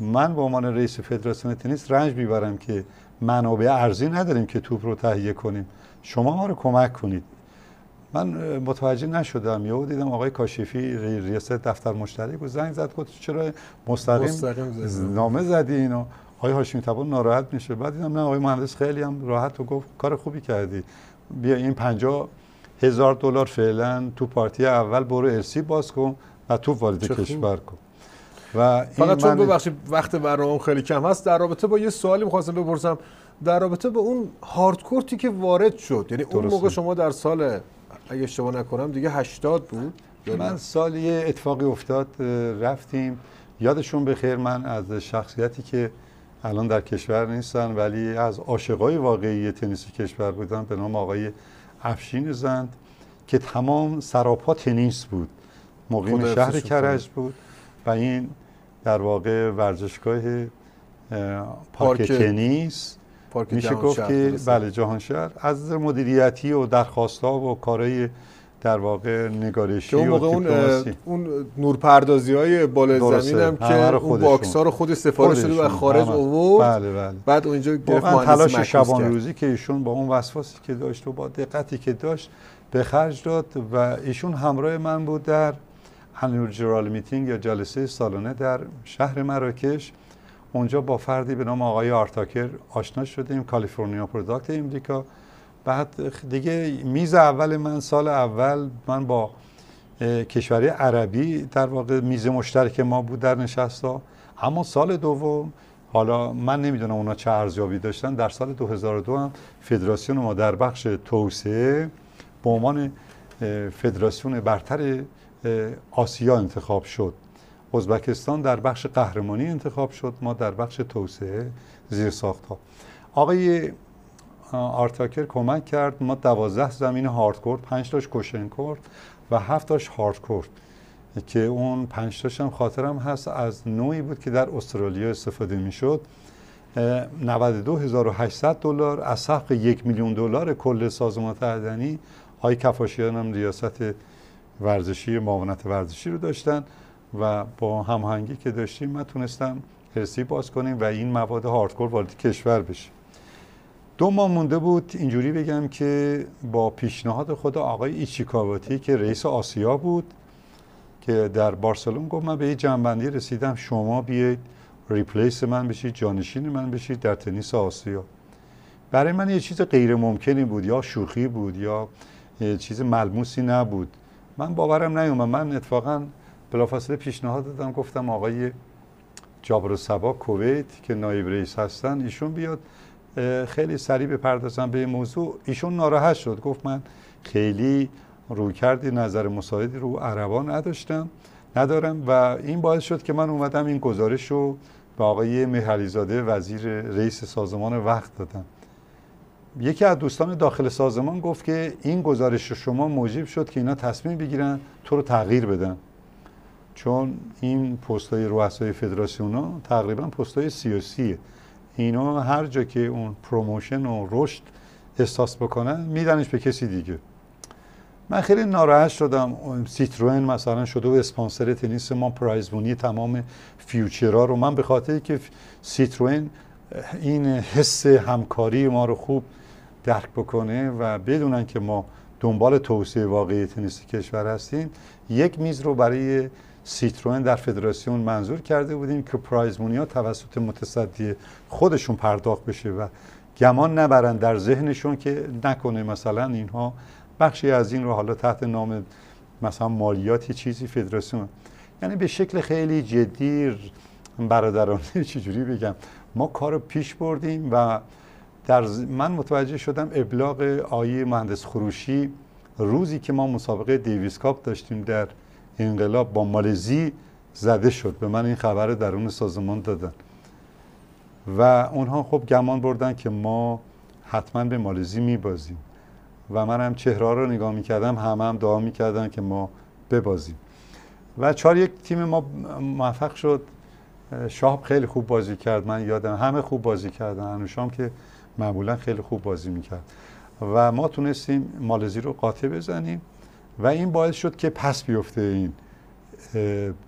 B: من به عنوان رئیس فدراسیون تنیس رنج میبرم که منابع ارزی نداریم که توپ رو تهیه کنیم شما ما رو کمک کنید من متوجه نشدم یهو دیدم آقای کاشیفی ریاست دفتر مشتری زنگ زد گفت چرا مستقیم, نامه زدی اینو آقای هاشمی تبون ناراحت میشه بعد دیدم نه آقای مهندس خیلی هم راحت و گفت کار خوبی کردی بیا این 50 هزار دلار فعلا تو پارتی اول برو ارسی باز کن و تو وارد کشور کن و فقط چون ببخشید
A: وقت برنامه خیلی کم هست در رابطه با یه سوالی می‌خواستم بپرسم در رابطه با اون هاردکورتی که
B: وارد شد یعنی درسته. اون موقع شما در سال اگه شما نکنم دیگه 80 بود من یعنی سال یه اتفاقی افتاد رفتیم یادشون بخیر من از شخصیتی که الان در کشور نیستن ولی از عاشقای واقعی تنیس کشور بودن به نام آقای افشین زند که تمام سراپا تنیس بود مقیم شهر کرج بود و این در واقع ورزشگاه پارک, پارک. تنیس پارک میشه گفت که بله جهان شهر از مدیریتی و ها و کارهای در واقع نگارشی و اون موقع اون, اون نورپردازی های بالا زمین هم که اون باکس ها رو خود سفارش شده و خارج اوورد بله بله.
A: بعد اونجا گرفت تلاش شبان
B: روزی که ایشون با اون وسواسی که داشت و با دقتی که داشت به خرج داد و ایشون همراه من بود در هنور جرال میتینگ یا جلسه سالانه در شهر مراکش اونجا با فردی به نام آقای آرتاکر آشنا شدیم کالیفرنیا پروداکت امریکا بعد دیگه میز اول من سال اول من با کشوری عربی در واقع میز مشترک ما بود در نشستا اما سال دوم حالا من نمیدونم اونا چه ارزیابی داشتن در سال 2002 هم فدراسیون ما در بخش توسعه به عنوان فدراسیون برتر آسیا انتخاب شد ازبکستان در بخش قهرمانی انتخاب شد ما در بخش توسعه زیر ساخت ها آقای آرتاکر کمک کرد ما دوازده زمین هاردکورت پنج تاش و هفت تاش هاردکورد که اون پنج تاش هم خاطرم هست از نوعی بود که در استرالیا استفاده میشد 92800 دلار از سقف یک میلیون دلار کل سازمان تعدنی های کفاشیان هم ریاست ورزشی معاونت ورزشی رو داشتن و با هماهنگی که داشتیم من تونستم هرسی باز کنیم و این مواد هاردکور وارد کشور بشه دو ماه مونده بود اینجوری بگم که با پیشنهاد خود آقای ایچیکاواتی که رئیس آسیا بود که در بارسلون گفت من به یه جنبندی رسیدم شما بیاید ریپلیس من بشید جانشین من بشید در تنیس آسیا برای من یه چیز غیر ممکنی بود یا شوخی بود یا یه چیز ملموسی نبود من باورم نیومد من اتفاقا بلافاصله پیشنهاد دادم گفتم آقای جابر سبا کویت که نایب رئیس هستن ایشون بیاد خیلی سریع بپردازم به این موضوع ایشون ناراحت شد گفت من خیلی کردی نظر مساعدی رو عربا نداشتم ندارم و این باعث شد که من اومدم این گزارش رو به آقای مهریزاده وزیر رئیس سازمان وقت دادم یکی از دوستان داخل سازمان گفت که این گزارش شما موجب شد که اینا تصمیم بگیرن تو رو تغییر بدن چون این پستای رؤسای فدراسیون ها تقریبا پستای سیاسیه اینا هر جا که اون پروموشن و رشد احساس بکنن میدنش به کسی دیگه من خیلی ناراحت شدم سیتروئن مثلا شده و اسپانسر تنیس ما پرایزمونی تمام فیوچرا رو من به خاطر که سیتروئن این حس همکاری ما رو خوب درک بکنه و بدونن که ما دنبال توسعه واقعی تنیس کشور هستیم یک میز رو برای سیتروئن در فدراسیون منظور کرده بودیم که ها توسط متصدی خودشون پرداخت بشه و گمان نبرن در ذهنشون که نکنه مثلا اینها بخشی از این رو حالا تحت نام مثلا مالیاتی چیزی فدراسیون یعنی به شکل خیلی جدی برادرانه چجوری بگم ما کار پیش بردیم و در من متوجه شدم ابلاغ آیه مهندس خروشی روزی که ما مسابقه دیویس کاپ داشتیم در انقلاب با مالزی زده شد به من این خبر درون سازمان دادن و اونها خب گمان بردن که ما حتما به مالزی میبازیم و من هم چهره رو نگاه میکردم همه هم دعا میکردن که ما ببازیم و چهار یک تیم ما موفق شد شاب خیلی خوب بازی کرد من یادم همه خوب بازی کردن انوشام که معمولا خیلی خوب بازی میکرد و ما تونستیم مالزی رو قاطع بزنیم و این باعث شد که پس بیفته این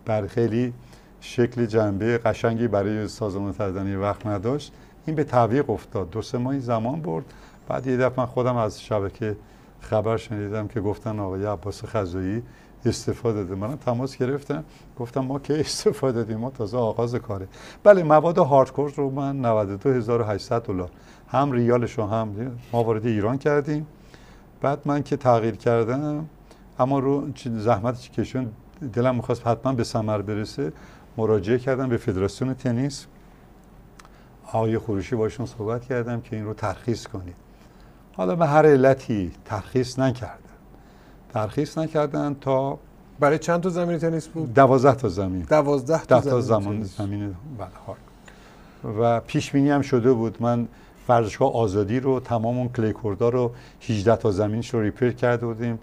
B: بر خیلی شکل جنبه قشنگی برای سازمان وقت نداشت این به تعویق افتاد دو سه ماهی زمان برد بعد یه دفعه من خودم از شبکه خبر شنیدم که گفتن آقای عباس خزایی استفاده داده منم تماس گرفتم گفتم ما که استفاده دادیم ما تازه آغاز کاره بله مواد هاردکور رو من 92800 دلار هم ریالش رو هم ما وارد ایران کردیم بعد من که تغییر کردم اما رو زحمت کشون دلم میخواست حتما به سمر برسه مراجعه کردم به فدراسیون تنیس آقای خروشی باشون صحبت کردم که این رو ترخیص کنید حالا به هر علتی ترخیص نکردن ترخیص نکردن تا برای چند تا زمین تنیس بود؟ دوازده تا زمین دوازده تا, تا زمین, زمین و پیش هم شده بود من ورزشگاه آزادی رو تمام اون کلیکوردا رو 18 تا زمینش رو ریپیر کرده بودیم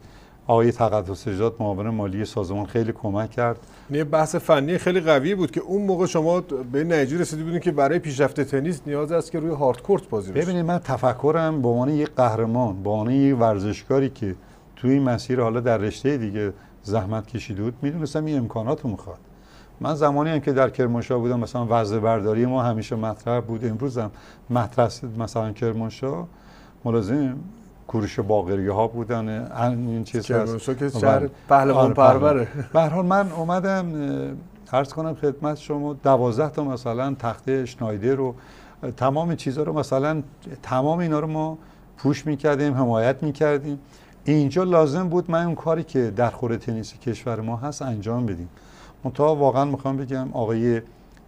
B: آقای تقدس نژاد معاون مالی سازمان خیلی کمک کرد یه بحث فنی خیلی قوی بود که اون موقع شما به نتیجه رسیدی بودین که برای پیشرفت تنیس نیاز است که روی هارد کورت بازی بشه ببینید من تفکرم به عنوان یک قهرمان به عنوان یک ورزشکاری که توی این مسیر حالا در رشته دیگه زحمت کشیده بود میدونستم این امکاناتو میخواد من زمانی هم که در کرمانشاه بودم مثلا وزن ما همیشه مطرح بود امروز هم مطرح مثلا کرمانشاه ملازم کوروش باقری ها بودن این چیز هست که شهر بله. آره، پهلوان پروره به حال من اومدم ارز کنم خدمت شما دوازده تا مثلا تخته شنایده رو تمام چیزها رو مثلا تمام اینا رو ما پوش میکردیم حمایت میکردیم اینجا لازم بود من اون کاری که در خور تنیس کشور ما هست انجام بدیم تا واقعا میخوام بگم آقای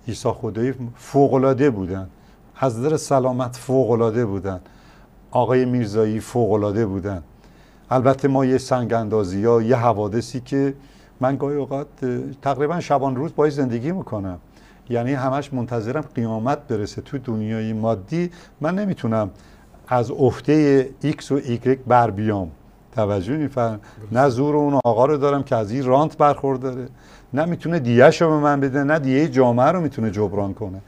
B: عیسی خدایی فوقلاده بودن از در سلامت فوقلاده بودن آقای میرزایی فوقلاده بودن البته ما یه سنگ اندازی ها یه حوادثی که من گاهی اوقات تقریبا شبان روز باید زندگی میکنم یعنی همش منتظرم قیامت برسه تو دنیای مادی من نمیتونم از افته X و Y بر بیام توجه میفرم نه زور اون آقا رو دارم که از این رانت برخورداره نه میتونه دیهش رو به من بده نه دیه جامعه رو میتونه جبران کنه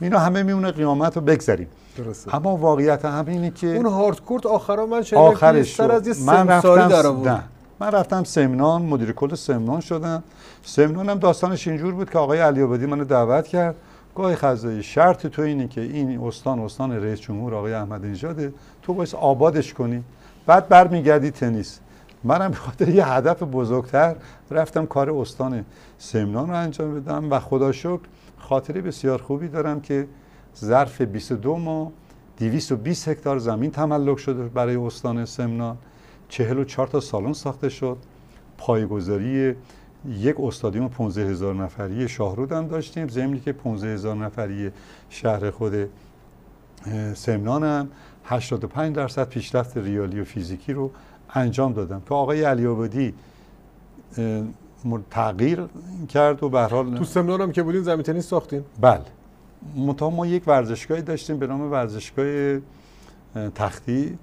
B: اینا همه میونه قیامت رو بگذاریم اما واقعیت هم اینه که اون هاردکورت آخرا من
A: شده آخرش شد. از یه من رفتم دارم
B: من رفتم سمنان مدیر کل سمنان شدم سمنان هم داستانش اینجور بود که آقای علی آبادی منو دعوت کرد گاهی خزایی شرط تو اینه که این استان استان رئیس جمهور آقای احمد نژاده تو باید آبادش کنی بعد برمیگردی تنیس منم به خاطر یه هدف بزرگتر رفتم کار استان سمنان رو انجام بدم و خدا شکر خاطره بسیار خوبی دارم که ظرف 22 ماه 220 هکتار زمین تملک شده برای استان سمنان 44 تا سالن ساخته شد پایگذاری یک استادیوم 15 هزار نفری شاهرود هم داشتیم زمینی که 15 هزار نفری شهر خود سمنان هم 85 درصد پیشرفت ریالی و فیزیکی رو انجام دادم که آقای علی آبادی تغییر کرد و به حال تو سمنان هم که بودین زمین تنیس ساختین بله متا ما یک ورزشگاهی داشتیم به نام ورزشگاه تختی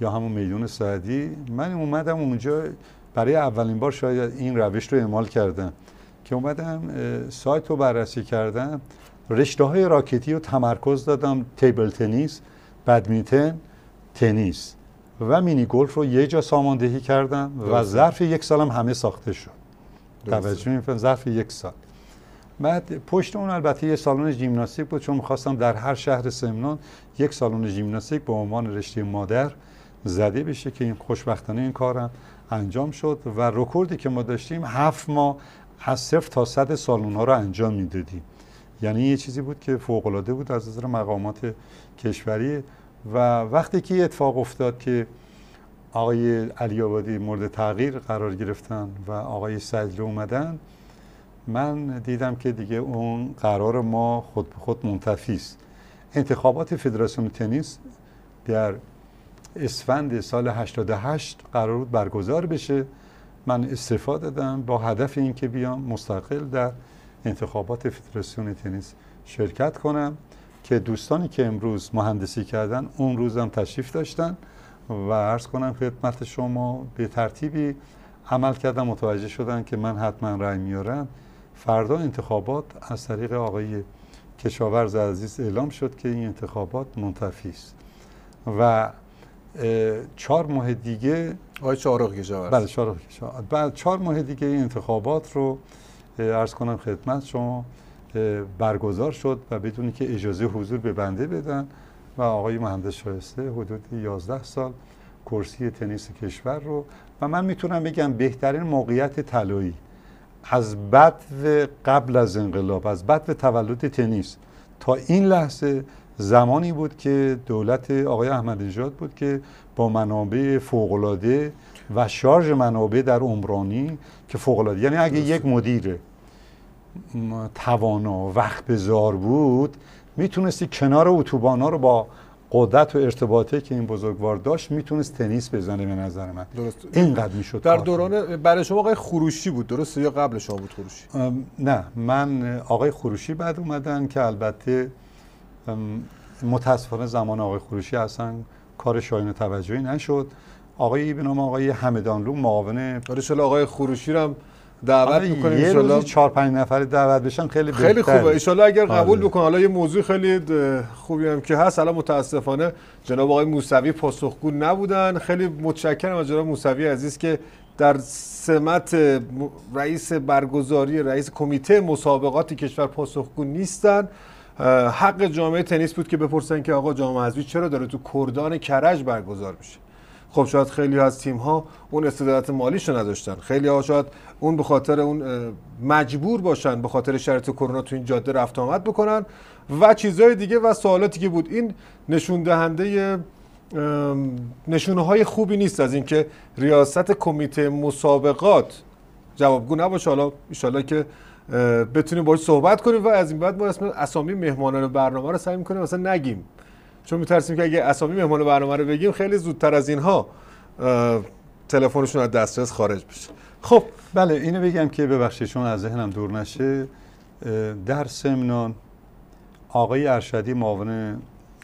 B: یا همون میدون سعدی من اومدم اونجا برای اولین بار شاید این روش رو اعمال کردم که اومدم سایت رو بررسی کردم رشته های راکتی رو تمرکز دادم تیبل تنیس بدمیتن تنیس و مینی گلف رو یه جا ساماندهی کردم و ظرف یک سالم همه ساخته شد توجه میفهم ظرف یک سال بعد پشت اون البته یه سالن ژیمناستیک بود چون میخواستم در هر شهر سمنان یک سالن ژیمناستیک به عنوان رشته مادر زده بشه که این خوشبختانه این کارم انجام شد و رکوردی که ما داشتیم هفت ماه از صفر تا صد سالن ها رو انجام میدادیم یعنی یه چیزی بود که فوق العاده بود از نظر مقامات کشوری و وقتی که اتفاق افتاد که آقای علی آبادی مورد تغییر قرار گرفتن و آقای سجل اومدن من دیدم که دیگه اون قرار ما خود به خود منتفی است انتخابات فدراسیون تنیس در اسفند سال 88 قرار بود برگزار بشه من استفاده دادم با هدف اینکه بیام مستقل در انتخابات فدراسیون تنیس شرکت کنم که دوستانی که امروز مهندسی کردن اون روز هم تشریف داشتن و عرض کنم خدمت شما به ترتیبی عمل کردم متوجه شدن که من حتما رای میارم فردا انتخابات از طریق آقای کشاورز عزیز اعلام شد که این انتخابات منتفی است و چهار ماه دیگه آقای چارق کشاورز بله چارق کشاورز بعد چهار ماه دیگه این انتخابات رو عرض کنم خدمت شما برگزار شد و بدونی که اجازه حضور به بنده بدن و آقای مهندس شایسته حدود 11 سال کرسی تنیس کشور رو و من میتونم بگم بهترین موقعیت طلایی از بدو قبل از انقلاب از بد تولد تنیس تا این لحظه زمانی بود که دولت آقای احمد نژاد بود که با منابع فوقلاده و شارژ منابع در عمرانی که فوقلاده، یعنی اگه یک مدیر توانا وقت بزار بود میتونستی کنار اتوبانا رو با قدرت و ارتباطی که این بزرگوار داشت میتونست تنیس بزنه به نظر من درست اینقدر میشد در
A: دوران برای شما آقای خروشی بود درست یا قبل شما بود خروشی
B: نه من آقای خروشی بعد اومدن که البته متاسفانه زمان آقای خروشی اصلا کار شایان توجهی نشد آقای به نام آقای همدانلو معاون آره آقای خروشی رو دعوت میکنیم یه روزی چهار پنج نفر دعوت بشن خیلی خیلی خوبه ایشالا اگر آره. قبول بکنه حالا یه موضوع خیلی
A: خوبی هم که هست الان متاسفانه جناب آقای موسوی پاسخگو نبودن خیلی متشکرم از جناب موسوی عزیز که در سمت رئیس برگزاری رئیس کمیته مسابقات کشور پاسخگو نیستن حق جامعه تنیس بود که بپرسن که آقا جام چرا داره تو کردان کرج برگزار میشه خب شاید خیلی از تیم ها اون مالیش مالیشو نداشتن خیلی ها شاید اون به خاطر اون مجبور باشن به خاطر شرایط کرونا تو این جاده رفت آمد بکنن و چیزهای دیگه و سوالاتی که بود این نشون دهنده نشونه های خوبی نیست از اینکه ریاست کمیته مسابقات جوابگو نباشه حالا که بتونیم باش صحبت کنیم و از این بعد ما اسم اسامی مهمانان برنامه رو سعی کنیم مثلا نگیم چون میترسیم که اگه اسامی مهمان برنامه رو بگیم خیلی زودتر از اینها
B: تلفنشون از دسترس خارج بشه خب بله اینو بگم که ببخشید چون از ذهنم دور نشه در سمنان آقای ارشدی معاون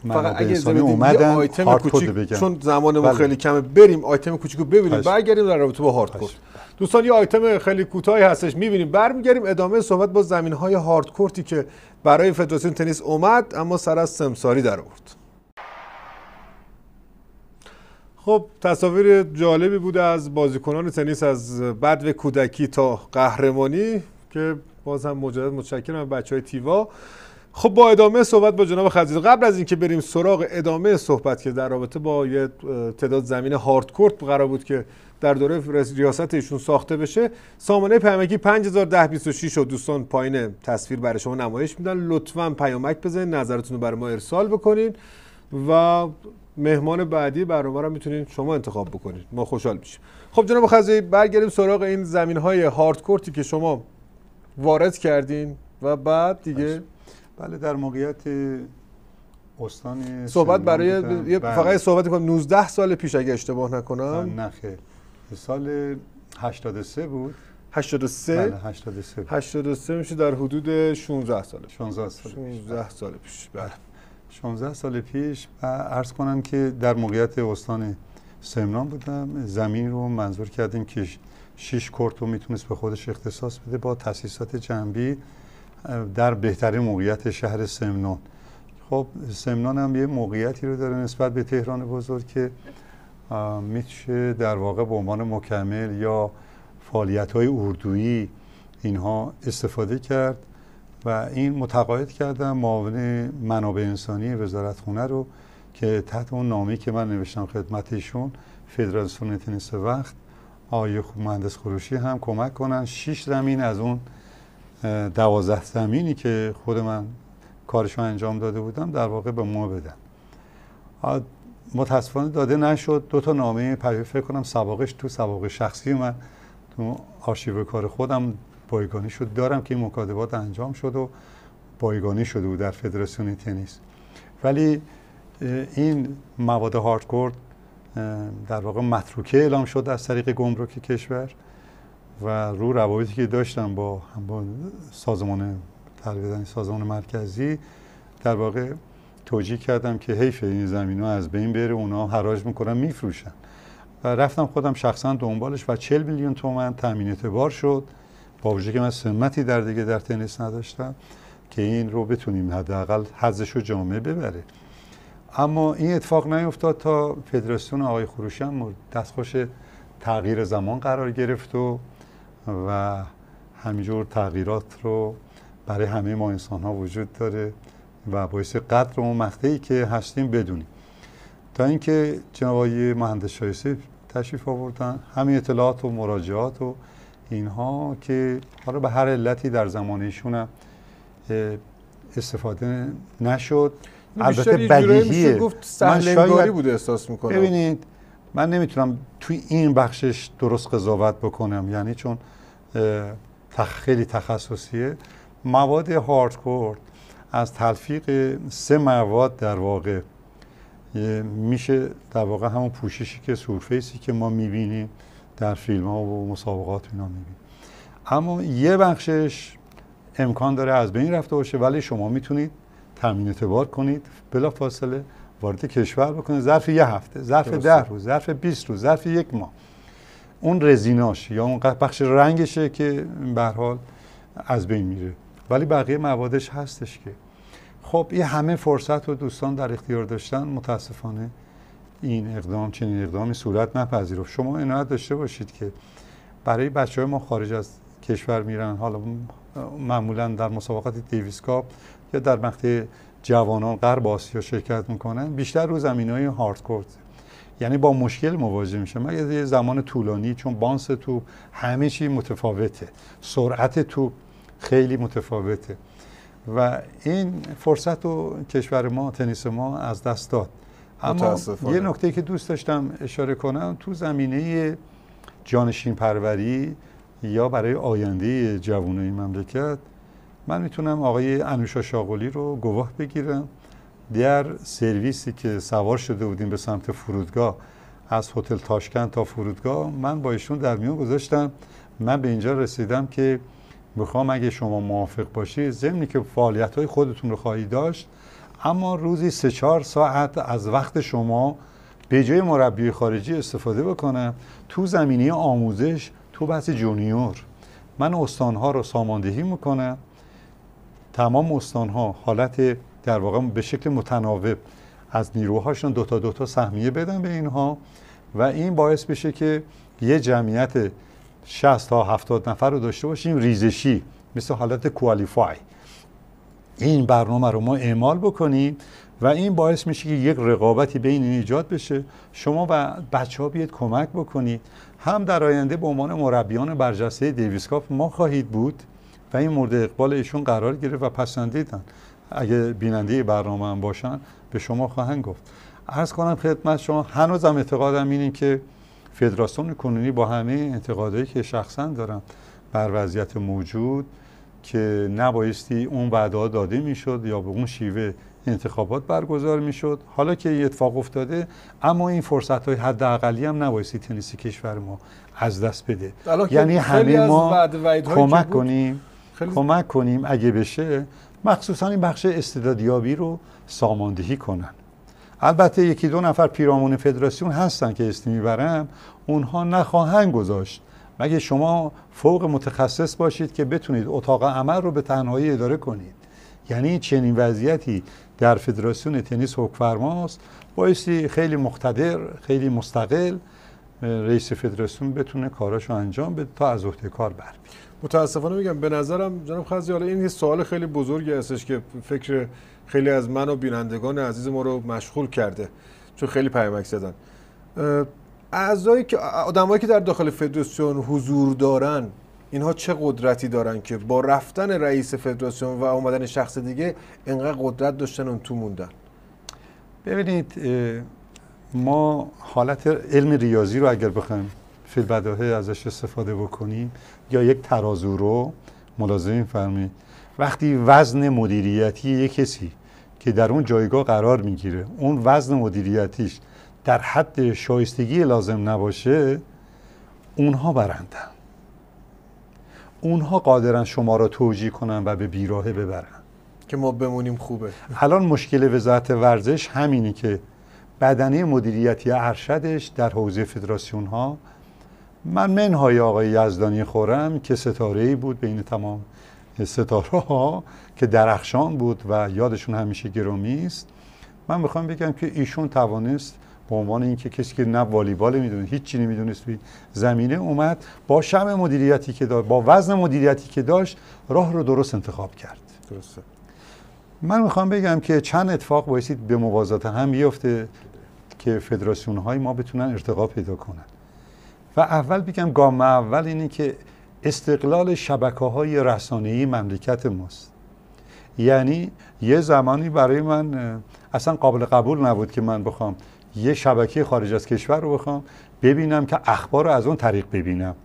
B: فقط اگه زمین اومدن آیتم کوچیک چون زمان ما بله. خیلی
A: کمه بریم آیتم کوچیک ببینیم برگردیم در رابطه با هاردکور دوستان یه آیتم خیلی کوتاهی هستش میبینیم برمیگردیم ادامه صحبت با زمین های هاردکورتی که برای فدراسیون تنیس اومد اما سر از سمساری در آورد خب تصاویر جالبی بوده از بازیکنان تنیس از بد کودکی تا قهرمانی که باز هم مجدد متشکرم بچه های تیوا خب با ادامه صحبت با جناب خزیز قبل از اینکه بریم سراغ ادامه صحبت که در رابطه با یه تعداد زمین هاردکورت قرار بود که در دوره ریاست ایشون ساخته بشه سامانه پیامکی 501026 و دوستان پایین تصویر برای شما نمایش میدن لطفا پیامک بزنید نظرتون رو برای ما ارسال بکنین و مهمان بعدی برنامه رو میتونید شما انتخاب بکنید ما خوشحال میشیم خب جناب خزایی برگردیم سراغ این زمین های هاردکورتی که شما وارد کردین
B: و بعد دیگه بله در موقعیت استان صحبت برای بله. فقط صحبت
A: کنم 19 سال پیش اگه اشتباه نکنم نه خیلی سال 83 بود 83 بله 83
B: 83 میشه در حدود 16 سال 16 سال 16 سال پیش بله 16 سال پیش عرض کنم که در موقعیت استان سمنان بودم زمین رو منظور کردیم که شیش کورت رو میتونست به خودش اختصاص بده با تاسیسات جنبی در بهترین موقعیت شهر سمنان خب سمنان هم یه موقعیتی رو داره نسبت به تهران بزرگ که میشه در واقع به عنوان مکمل یا فعالیت های اردویی اینها استفاده کرد و این متقاعد کردم معاون منابع انسانی وزارت خونه رو که تحت اون نامی که من نوشتم خدمتشون فدراسیون تنیس وقت آقای مهندس خروشی هم کمک کنن شش زمین از اون دوازده زمینی که خود من کارشون انجام داده بودم در واقع به ما بدن متاسفانه داده نشد دو تا نامه فکر کنم سباقش تو سباق شخصی من تو آرشیو کار خودم پایگانی شد دارم که این مکاتبات انجام شد و پایگانی شده بود در فدراسیون تنیس ولی این مواد هاردکورد در واقع متروکه اعلام شد از طریق گمرک کشور و رو روابطی که داشتم با سازمان تلویزیونی سازمان مرکزی در واقع توجیه کردم که حیف این زمین از بین بره اونا حراج میکنن میفروشن و رفتم خودم شخصا دنبالش و 40 میلیون تومن تامین اعتبار شد با وجود که من سمتی در دیگه در تنیس نداشتم که این رو بتونیم حداقل حزش رو جامعه ببره اما این اتفاق نیفتاد تا فدراسیون آقای خروشی هم دستخوش تغییر زمان قرار گرفت و و همینجور تغییرات رو برای همه ما انسان ها وجود داره و باعث قدر اون مقطعی که هستیم بدونیم تا اینکه جناب آقای مهندس شایسته تشریف آوردن همین اطلاعات و مراجعات و اینها که حالا به هر علتی در زمان استفاده نشد البته بدیهیه گفت من شاید بوده احساس میکنم ببینید من نمیتونم توی این بخشش درست قضاوت بکنم یعنی چون خیلی تخصصیه مواد هاردکور از تلفیق سه مواد در واقع میشه در واقع همون پوششی که سورفیسی که ما میبینیم در فیلم ها و مسابقات اینا بینید اما یه بخشش امکان داره از بین رفته باشه ولی شما میتونید تامین اعتبار کنید بلا فاصله وارد کشور بکنید ظرف یه هفته ظرف ده روز ظرف 20 روز ظرف یک ماه اون رزیناش یا اون بخش رنگشه که به حال از بین میره ولی بقیه موادش هستش که خب این همه فرصت رو دوستان در اختیار داشتن متاسفانه این اقدام چنین اقدامی صورت نپذیرفت شما عنایت داشته باشید که برای بچه های ما خارج از کشور میرن حالا معمولا در مسابقات دیویس کاپ یا در مقطع جوانان غرب آسیا شرکت میکنن بیشتر رو زمین های هاردکورت یعنی با مشکل مواجه میشه مگر یه زمان طولانی چون بانس تو همه چی متفاوته سرعت تو خیلی متفاوته و این فرصت و کشور ما تنیس ما از دست داد اما یه نکته که دوست داشتم اشاره کنم تو زمینه جانشین پروری یا برای آینده جوانای مملکت من میتونم آقای انوشا شاغلی رو گواه بگیرم در سرویسی که سوار شده بودیم به سمت فرودگاه از هتل تاشکن تا فرودگاه من با ایشون در میون گذاشتم من به اینجا رسیدم که میخوام اگه شما موافق باشید ضمنی که فعالیت های خودتون رو خواهید داشت اما روزی سه چهار ساعت از وقت شما به جای مربی خارجی استفاده بکنم تو زمینی آموزش تو بحث جونیور من استانها رو ساماندهی میکنم تمام استانها حالت در واقع به شکل متناوب از نیروهاشون دوتا دوتا سهمیه بدن به اینها و این باعث بشه که یه جمعیت 60 تا 70 نفر رو داشته باشیم ریزشی مثل حالت کوالیفای این برنامه رو ما اعمال بکنیم و این باعث میشه که یک رقابتی بین این ایجاد بشه شما و بچه ها بیاید کمک بکنید هم در آینده به عنوان مربیان برجسته دیویسکاف ما خواهید بود و این مورد اقبال ایشون قرار گرفت و پسندیدن اگه بیننده برنامه هم باشن به شما خواهند گفت عرض کنم خدمت شما هنوزم اعتقادم اینه که فدراسیون کنونی با همه انتقادهایی که شخصا دارم بر وضعیت موجود که نبایستی اون وعده داده میشد یا به اون شیوه انتخابات برگزار میشد حالا که این اتفاق افتاده اما این فرصت های حد اقلی هم نبایستی تنیسی کشور ما از دست بده یعنی همه ما کمک کنیم کمک کنیم اگه بشه مخصوصا این بخش استعدادیابی رو ساماندهی کنن البته یکی دو نفر پیرامون فدراسیون هستن که اسم میبرم اونها نخواهند گذاشت مگه شما فوق متخصص باشید که بتونید اتاق عمل رو به تنهایی اداره کنید یعنی چنین وضعیتی در فدراسیون تنیس حکفرماست بایستی خیلی مقتدر خیلی مستقل رئیس فدراسیون بتونه کاراشو انجام بده تا از عهده کار بر متاسفانه میگم
A: به نظرم جناب خزی حالا این یه سوال خیلی بزرگی هستش که فکر خیلی از من و بینندگان عزیز ما رو مشغول کرده چون خیلی پیامک زدن اعضایی که آدمایی که در داخل فدراسیون حضور دارن اینها چه قدرتی دارن که با رفتن رئیس فدراسیون و اومدن شخص دیگه انقدر قدرت داشتن اون تو موندن
B: ببینید ما حالت علم ریاضی رو اگر بخوایم فیل بداهه ازش استفاده بکنیم یا یک ترازو رو ملازم فرمید وقتی وزن مدیریتی یک کسی که در اون جایگاه قرار میگیره اون وزن مدیریتیش در حد شایستگی لازم نباشه اونها برندن اونها قادرن شما را توجیه کنن و به بیراهه ببرن
A: که ما بمونیم خوبه
B: الان مشکل وزارت ورزش همینه که بدنه مدیریتی ارشدش در حوزه فدراسیون ها من منهای آقای یزدانی خورم که ستاره ای بود بین تمام ستاره ها که درخشان بود و یادشون همیشه گرامی است من میخوام بگم که ایشون توانست به عنوان اینکه کسی که نه والیبال میدونه هیچ نمیدونست توی زمینه اومد با شم مدیریتی که داشت با وزن مدیریتی که داشت راه رو درست انتخاب کرد درسته من میخوام بگم که چند اتفاق بایستید به موازات هم بیفته که فدراسیون های ما بتونن ارتقا پیدا کنن و اول بگم گام اول اینه که استقلال شبکه های ای مملکت ماست یعنی یه زمانی برای من اصلا قابل قبول نبود که من بخوام یه شبکه خارج از کشور رو بخوام ببینم که اخبار رو از اون طریق ببینم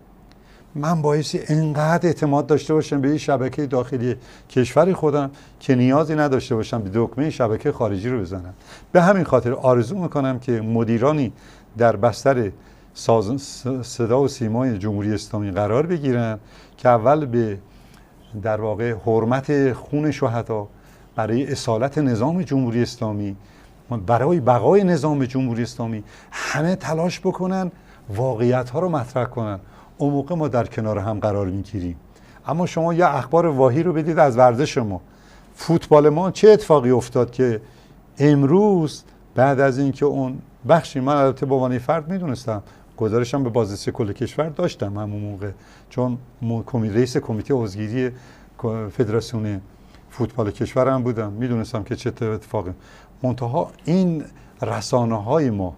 B: من بایستی انقدر اعتماد داشته باشم به یه شبکه داخلی کشور خودم که نیازی نداشته باشم به دکمه شبکه خارجی رو بزنم به همین خاطر آرزو میکنم که مدیرانی در بستر صدا و سیمای جمهوری اسلامی قرار بگیرن که اول به در واقع حرمت خون شهدا برای اصالت نظام جمهوری اسلامی برای بقای نظام جمهوری اسلامی همه تلاش بکنن واقعیت ها رو مطرح کنن اون موقع ما در کنار هم قرار میگیریم اما شما یه اخبار واهی رو بدید از ورزش ما فوتبال ما چه اتفاقی افتاد که امروز بعد از اینکه اون بخشی من البته به فرد میدونستم گزارشم به بازرسی کل کشور داشتم همون موقع چون کمی رئیس کمیته عضوگیری فدراسیون فوتبال کشورم بودم میدونستم که چه اتفاقی منتها این رسانه های ما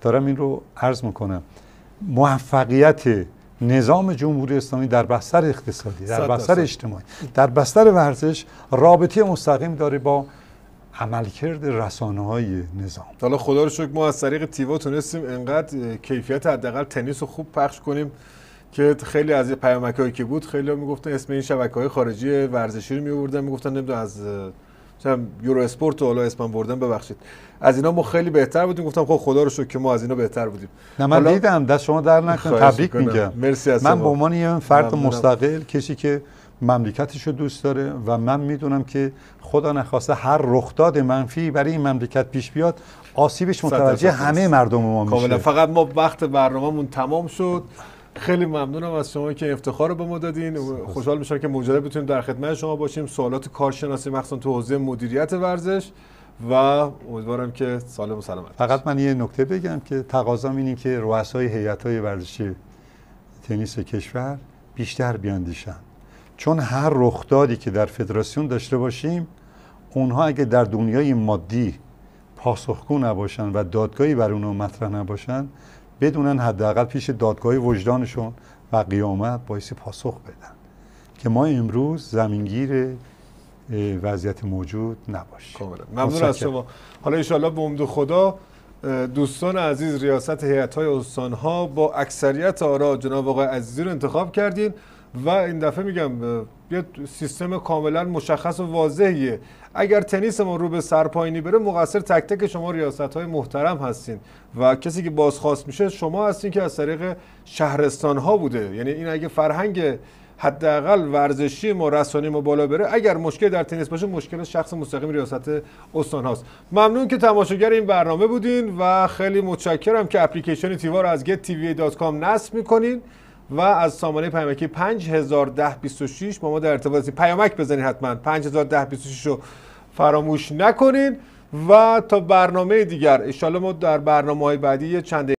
B: دارم این رو عرض میکنم موفقیت نظام جمهوری اسلامی در بستر اقتصادی در بستر اجتماعی در بستر ورزش رابطه مستقیم داره با عملکرد رسانه های نظام
A: حالا خدا رو شکر ما از طریق تیوا تونستیم انقدر کیفیت حداقل تنیس رو خوب پخش کنیم که خیلی از پیامک هایی که بود خیلی میگفتن اسم این شبکه های خارجی ورزشی رو میوردن میگفتن نمیدون از مثلا یورو اسپورت و حالا اسمم بردن ببخشید از اینا ما خیلی بهتر بودیم گفتم خب خدا رو شکر که ما از اینا بهتر بودیم نه من حالا... دیدم
B: دست شما در نکن تبریک میگم مرسی از من به عنوان یه فرد مستقل کسی که مملکتش رو دوست داره و من میدونم که خدا نخواسته هر رخداد منفی برای این مملکت پیش بیاد آسیبش متوجه همه مردم ما میشه کاملا فقط ما وقت برنامهمون
A: تمام شد خیلی ممنونم از شما که افتخار رو به ما دادین خوشحال میشم که مجدد بتونیم در خدمت شما باشیم سوالات کارشناسی مخصوصا تو حوزه مدیریت ورزش و امیدوارم که سالم و سلامت
B: فقط من یه نکته بگم که تقاضام اینه که رؤسای هیئت‌های ورزشی تنیس کشور بیشتر بیاندیشن چون هر رخدادی که در فدراسیون داشته باشیم اونها اگه در دنیای مادی پاسخگو نباشن و دادگاهی بر اونها مطرح نباشن بدونن حداقل پیش دادگاه وجدانشون و قیامت بایستی پاسخ بدن که ما امروز زمینگیر وضعیت موجود نباشیم خب، ممنون از شما
A: حالا ایشالله به امید خدا دوستان عزیز ریاست هیئت های ها با اکثریت آرا جناب آقای عزیزی رو انتخاب کردین و این دفعه میگم یه سیستم کاملا مشخص و واضحیه اگر تنیسمون رو به سرپایینی بره مقصر تک تک شما ریاست های محترم هستین و کسی که بازخواست میشه شما هستین که از طریق شهرستان ها بوده یعنی این اگه فرهنگ حداقل ورزشی ما رسانی ما بالا بره اگر مشکل در تنیس باشه مشکل شخص مستقیم ریاست استان هاست ممنون که تماشاگر این برنامه بودین و خیلی متشکرم که اپلیکیشن تیوا رو از gettv.com نصب میکنین و از سامانه پیامکی 501026 با ما در ارتباطی پیامک بزنید حتما 501026 رو فراموش نکنید و تا برنامه دیگر انشالله ما در برنامه های بعدی چند